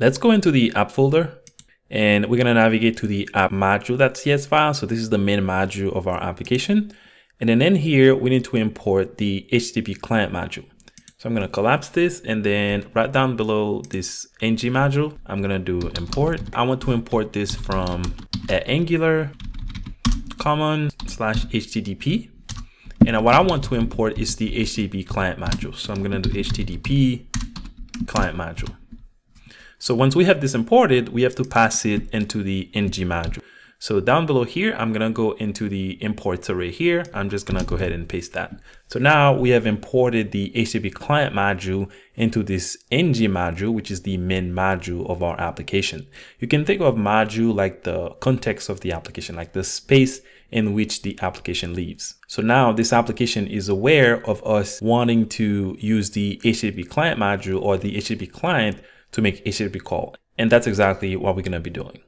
Let's go into the app folder and we're gonna navigate to the app module.cs file. So this is the main module of our application. And then in here, we need to import the HTTP client module. So I'm gonna collapse this and then right down below this ng module, I'm gonna do import. I want to import this from angular common slash HTTP. And what I want to import is the HTTP client module. So I'm gonna do HTTP client module. So once we have this imported, we have to pass it into the ng module. So down below here, I'm gonna go into the imports array here. I'm just gonna go ahead and paste that. So now we have imported the HTTP client module into this ng module, which is the main module of our application. You can think of module like the context of the application, like the space in which the application lives. So now this application is aware of us wanting to use the HTTP client module or the HTTP client to make HTTP call. And that's exactly what we're going to be doing.